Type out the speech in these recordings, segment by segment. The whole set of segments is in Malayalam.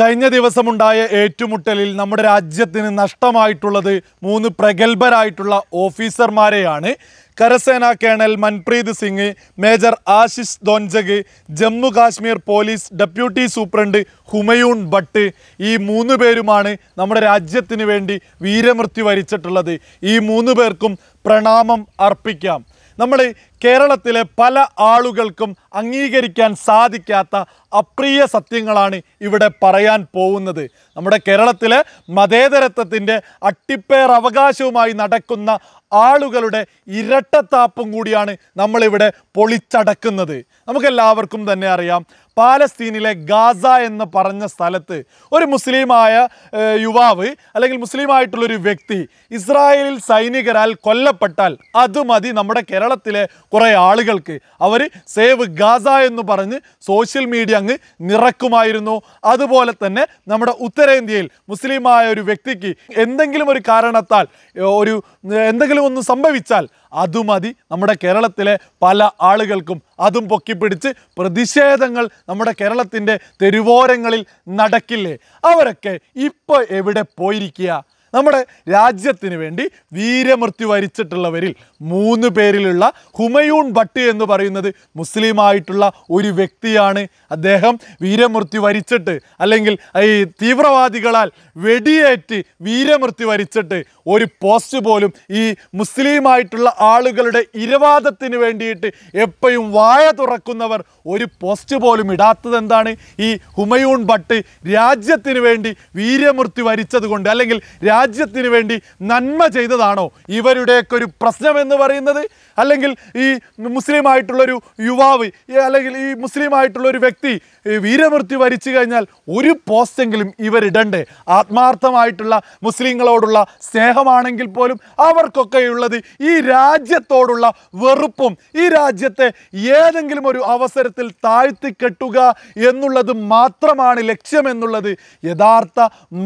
കഴിഞ്ഞ ദിവസമുണ്ടായ ഏറ്റുമുട്ടലിൽ നമ്മുടെ രാജ്യത്തിന് നഷ്ടമായിട്ടുള്ളത് മൂന്ന് പ്രഗത്ഭരായിട്ടുള്ള ഓഫീസർമാരെയാണ് കരസേനാ colonel Manpreet Singh major Ashish Dhonchak Jammu Kashmir police deputy superintendent Humayun Bhat ഈ മൂന്ന് പേരുമാണ് നമ്മുടെ രാജ്യത്തിന് വേണ്ടി വീരമൃത്യു വരിച്ചിട്ടുള്ളത് ഈ മൂന്ന് പേർക്കും പ്രണാമം അർപ്പിക്കാം നമ്മൾ കേരളത്തിലെ പല ആളുകൾക്കും അംഗീകരിക്കാൻ സാധിക്കാത്ത അപ്രിയ സത്യങ്ങളാണ് ഇവിടെ പറയാൻ പോകുന്നത് നമ്മുടെ കേരളത്തിലെ മതേതരത്വത്തിൻ്റെ അട്ടിപ്പേർ അവകാശവുമായി നടക്കുന്ന ആളുകളുടെ ഇരട്ടത്താപ്പും കൂടിയാണ് നമ്മളിവിടെ പൊളിച്ചടക്കുന്നത് നമുക്കെല്ലാവർക്കും തന്നെ അറിയാം പാലസ്തീനിലെ ഗാസ എന്ന് പറഞ്ഞ സ്ഥലത്ത് ഒരു മുസ്ലിമായ യുവാവ് അല്ലെങ്കിൽ മുസ്ലിമായിട്ടുള്ളൊരു വ്യക്തി ഇസ്രായേലിൽ സൈനികരാൽ കൊല്ലപ്പെട്ടാൽ അത് മതി നമ്മുടെ കേരളത്തിലെ കുറേ ആളുകൾക്ക് അവർ സേവ് ഗാസ എന്ന് പറഞ്ഞ് സോഷ്യൽ മീഡിയ അങ്ങ് നിറക്കുമായിരുന്നു അതുപോലെ തന്നെ നമ്മുടെ ഉത്തരേന്ത്യയിൽ മുസ്ലിമായ ഒരു വ്യക്തിക്ക് എന്തെങ്കിലും ഒരു കാരണത്താൽ ഒരു എന്തെങ്കിലും ഒന്ന് സംഭവിച്ചാൽ അതുമതി നമ്മുടെ കേരളത്തിലെ പല ആളുകൾക്കും അതും പൊക്കിപ്പിടിച്ച് പ്രതിഷേധങ്ങൾ നമ്മുടെ കേരളത്തിൻ്റെ തെരുവോരങ്ങളിൽ നടക്കില്ലേ അവരൊക്കെ ഇപ്പോൾ എവിടെ പോയിരിക്കുക നമ്മുടെ രാജ്യത്തിന് വേണ്ടി വീരമൃത്യു വരിച്ചിട്ടുള്ളവരിൽ മൂന്ന് പേരിലുള്ള ഹുമയൂൺ ഭട്ട് എന്ന് പറയുന്നത് മുസ്ലിമായിട്ടുള്ള ഒരു വ്യക്തിയാണ് അദ്ദേഹം വീരമൃത്യു വരിച്ചിട്ട് അല്ലെങ്കിൽ ഈ തീവ്രവാദികളാൽ വെടിയേറ്റ് വീരമൃത്യു വരിച്ചിട്ട് ഒരു പോസ്റ്റ് പോലും ഈ മുസ്ലിമായിട്ടുള്ള ആളുകളുടെ ഇരവാദത്തിന് വേണ്ടിയിട്ട് എപ്പോഴും വായ തുറക്കുന്നവർ ഒരു പോസ്റ്റ് പോലും ഇടാത്തത് എന്താണ് ഈ ഹുമയൂൺ ഭട്ട് രാജ്യത്തിന് വേണ്ടി വീരമൃത്യു വരിച്ചത് കൊണ്ട് അല്ലെങ്കിൽ രാജ്യത്തിന് വേണ്ടി നന്മ ചെയ്തതാണോ ഇവരുടെയൊക്കെ ഒരു പ്രശ്നമെന്ന് പറയുന്നത് അല്ലെങ്കിൽ ഈ മുസ്ലിമായിട്ടുള്ളൊരു യുവാവ് അല്ലെങ്കിൽ ഈ മുസ്ലിമായിട്ടുള്ളൊരു വ്യക്തി വീരമൃത്യു വരിച്ചു കഴിഞ്ഞാൽ ഒരു പോസ്റ്റെങ്കിലും ഇവരിടണ്ടേ ആത്മാർത്ഥമായിട്ടുള്ള മുസ്ലിങ്ങളോടുള്ള സ്നേഹമാണെങ്കിൽ പോലും അവർക്കൊക്കെയുള്ളത് ഈ രാജ്യത്തോടുള്ള വെറുപ്പും ഈ രാജ്യത്തെ ഏതെങ്കിലും ഒരു അവസരത്തിൽ താഴ്ത്തിക്കെട്ടുക എന്നുള്ളത് മാത്രമാണ് ലക്ഷ്യമെന്നുള്ളത് യഥാർത്ഥ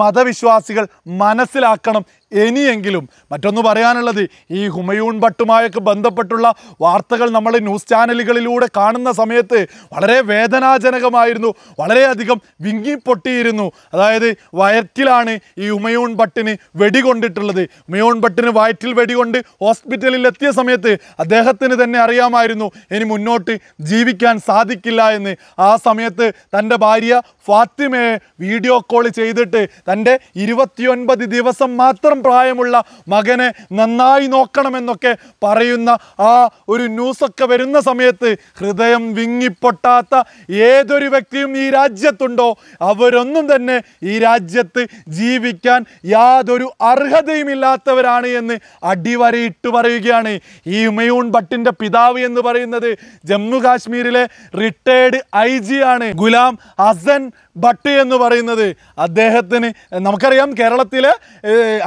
മതവിശ്വാസികൾ മനസ്സിൽ മനസ്സിലാക്കണം ഇനിയെങ്കിലും മറ്റൊന്ന് പറയാനുള്ളത് ഈ ഹുമയൂൺ ഭട്ടുമായൊക്കെ ബന്ധപ്പെട്ടുള്ള വാർത്തകൾ നമ്മൾ ന്യൂസ് ചാനലുകളിലൂടെ കാണുന്ന സമയത്ത് വളരെ വേദനാജനകമായിരുന്നു വളരെയധികം വിങ്ങിപ്പൊട്ടിയിരുന്നു അതായത് വയറ്റിലാണ് ഈ ഹുമയൂൺ ഭട്ടിന് വെടികൊണ്ടിട്ടുള്ളത് ഹുമയൂൺ ഭട്ടിന് വയറ്റിൽ വെടികൊണ്ട് ഹോസ്പിറ്റലിൽ എത്തിയ സമയത്ത് അദ്ദേഹത്തിന് തന്നെ അറിയാമായിരുന്നു ഇനി മുന്നോട്ട് ജീവിക്കാൻ സാധിക്കില്ല എന്ന് ആ സമയത്ത് തൻ്റെ ഭാര്യ ഫാത്തിമയെ വീഡിയോ കോൾ ചെയ്തിട്ട് തൻ്റെ ഇരുപത്തിയൊൻപത് ദിവസം മാത്രം പ്രായമുള്ള മകനെ നന്നായി നോക്കണമെന്നൊക്കെ പറയുന്ന ആ ഒരു ന്യൂസൊക്കെ വരുന്ന സമയത്ത് ഹൃദയം വിങ്ങിപ്പൊട്ടാത്ത ഏതൊരു വ്യക്തിയും ഈ രാജ്യത്തുണ്ടോ അവരൊന്നും തന്നെ ഈ രാജ്യത്ത് ജീവിക്കാൻ യാതൊരു ഇല്ലാത്തവരാണ് എന്ന് അടിവരയിട്ട് പറയുകയാണ് ഈ ഉമയൂൺ ഭട്ടിൻ്റെ പിതാവ് എന്ന് പറയുന്നത് ജമ്മു കാശ്മീരിലെ റിട്ടയർഡ് ഐ ജി ആണ് ഗുലാം അസൻ ഭട്ട് എന്ന് പറയുന്നത് അദ്ദേഹത്തിന് നമുക്കറിയാം കേരളത്തിൽ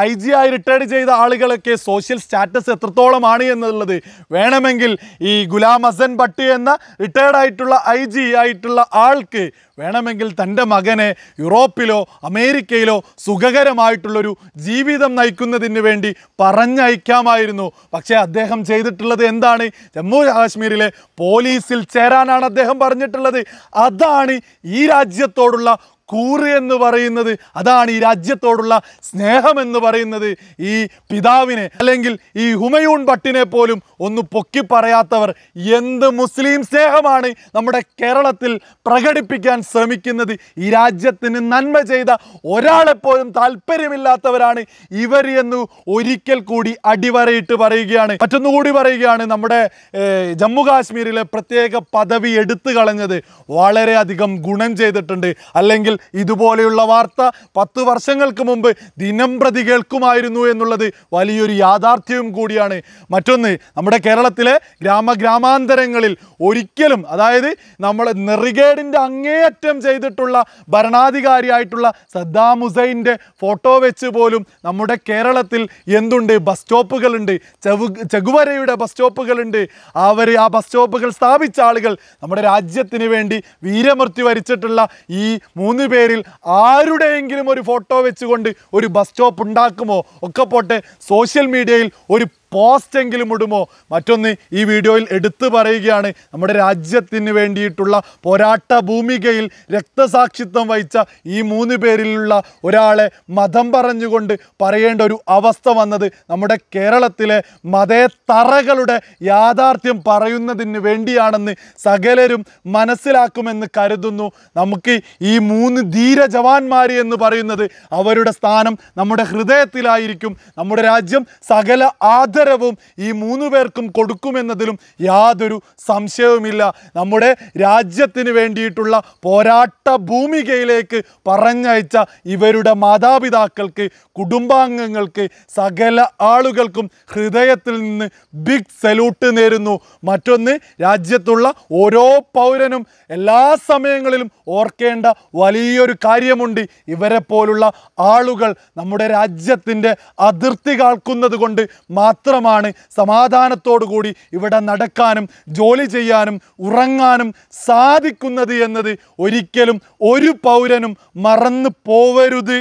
ഐ ജി ആയി റിട്ടയർഡ് ചെയ്ത ആളുകളൊക്കെ സോഷ്യൽ സ്റ്റാറ്റസ് എത്രത്തോളമാണ് എന്നുള്ളത് വേണമെങ്കിൽ ഈ ഗുലാം ഹസൻ ഭട്ട് എന്ന റിട്ടയർഡ് ആയിട്ടുള്ള ഐ ജി ആയിട്ടുള്ള ആൾക്ക് വേണമെങ്കിൽ തൻ്റെ മകനെ യൂറോപ്പിലോ അമേരിക്കയിലോ സുഖകരമായിട്ടുള്ളൊരു ജീവിതം നയിക്കുന്നതിന് വേണ്ടി പറഞ്ഞയക്കാമായിരുന്നു പക്ഷേ അദ്ദേഹം ചെയ്തിട്ടുള്ളത് എന്താണ് ജമ്മു കാശ്മീരിലെ പോലീസിൽ ചേരാനാണ് അദ്ദേഹം പറഞ്ഞിട്ടുള്ളത് അതാണ് ഈ രാജ്യത്തോടുള്ള കൂറ് എന്ന് പറയുന്നത് അതാണ് ഈ രാജ്യത്തോടുള്ള സ്നേഹം എന്ന് പറയുന്നത് ഈ പിതാവിനെ അല്ലെങ്കിൽ ഈ ഹുമയൂൺ ഭട്ടിനെ പോലും ഒന്ന് പൊക്കി പറയാത്തവർ എന്ത് മുസ്ലിം സ്നേഹമാണ് നമ്മുടെ കേരളത്തിൽ പ്രകടിപ്പിക്കാൻ ശ്രമിക്കുന്നത് ഈ രാജ്യത്തിന് നന്മ ചെയ്ത ഒരാളെപ്പോലും താല്പര്യമില്ലാത്തവരാണ് ഇവർ എന്ന് ഒരിക്കൽ കൂടി അടിവരയിട്ട് പറയുകയാണ് മറ്റൊന്നുകൂടി പറയുകയാണ് നമ്മുടെ ജമ്മു കാശ്മീരിലെ പ്രത്യേക പദവി എടുത്തു കളഞ്ഞത് വളരെയധികം ഗുണം ചെയ്തിട്ടുണ്ട് അല്ലെങ്കിൽ ഇതുപോലെയുള്ള വാർത്ത പത്ത് വർഷങ്ങൾക്ക് മുമ്പ് ദിനം പ്രതി കേൾക്കുമായിരുന്നു എന്നുള്ളത് വലിയൊരു യാഥാർത്ഥ്യവും കൂടിയാണ് മറ്റൊന്ന് നമ്മുടെ കേരളത്തിലെ ഗ്രാമ ഗ്രാമാന്തരങ്ങളിൽ ഒരിക്കലും അതായത് നമ്മൾ നെറികേടിൻ്റെ അങ്ങേയറ്റം ചെയ്തിട്ടുള്ള ഭരണാധികാരിയായിട്ടുള്ള സദ്ദാം ഹുസൈൻ്റെ ഫോട്ടോ വെച്ച് പോലും നമ്മുടെ കേരളത്തിൽ എന്തുണ്ട് ബസ് സ്റ്റോപ്പുകളുണ്ട് ചെവു ചെകുവരയുടെ ബസ് സ്റ്റോപ്പുകളുണ്ട് അവർ ആ ബസ് സ്റ്റോപ്പുകൾ സ്ഥാപിച്ച ആളുകൾ നമ്മുടെ രാജ്യത്തിന് വേണ്ടി വീരമൃത്യു വരിച്ചിട്ടുള്ള ഈ മൂന്ന് എന്ന പേരിൽ ആരുടെയെങ്കിലും ഒരു ഫോട്ടോ വെച്ചുകൊണ്ട് ഒരു ബസ് സ്റ്റോപ്പ് ഉണ്ടാക്കുമോ ഒക്കെ പോട്ടെ സോഷ്യൽ മീഡിയയിൽ ഒരു പോസ്റ്റെങ്കിലും ഇടുമോ മറ്റൊന്ന് ഈ വീഡിയോയിൽ എടുത്തു പറയുകയാണ് നമ്മുടെ രാജ്യത്തിന് വേണ്ടിയിട്ടുള്ള പോരാട്ട ഭൂമികയിൽ രക്തസാക്ഷിത്വം വഹിച്ച ഈ മൂന്ന് പേരിലുള്ള ഒരാളെ മതം പറഞ്ഞുകൊണ്ട് പറയേണ്ട ഒരു അവസ്ഥ വന്നത് നമ്മുടെ കേരളത്തിലെ മതേത്തറകളുടെ യാഥാർത്ഥ്യം പറയുന്നതിന് വേണ്ടിയാണെന്ന് സകലരും മനസ്സിലാക്കുമെന്ന് കരുതുന്നു നമുക്ക് ഈ മൂന്ന് ധീര എന്ന് പറയുന്നത് അവരുടെ സ്ഥാനം നമ്മുടെ ഹൃദയത്തിലായിരിക്കും നമ്മുടെ രാജ്യം സകല ആദ ഉത്തരവും ഈ മൂന്ന് പേർക്കും കൊടുക്കുമെന്നതിലും യാതൊരു സംശയവുമില്ല നമ്മുടെ രാജ്യത്തിന് വേണ്ടിയിട്ടുള്ള പോരാട്ട ഭൂമികയിലേക്ക് പറഞ്ഞയച്ച ഇവരുടെ മാതാപിതാക്കൾക്ക് കുടുംബാംഗങ്ങൾക്ക് സകല ആളുകൾക്കും ഹൃദയത്തിൽ നിന്ന് ബിഗ് സല്യൂട്ട് നേരുന്നു മറ്റൊന്ന് രാജ്യത്തുള്ള ഓരോ പൗരനും എല്ലാ സമയങ്ങളിലും ഓർക്കേണ്ട വലിയൊരു കാര്യമുണ്ട് ഇവരെ പോലുള്ള ആളുകൾ നമ്മുടെ രാജ്യത്തിൻ്റെ അതിർത്തി കാൽക്കുന്നത് കൊണ്ട് മാത്രം മാത്രമാണ് സമാധാനത്തോടുകൂടി ഇവിടെ നടക്കാനും ജോലി ചെയ്യാനും ഉറങ്ങാനും സാധിക്കുന്നത് എന്നത് ഒരിക്കലും ഒരു പൗരനും മറന്നു പോവരുത്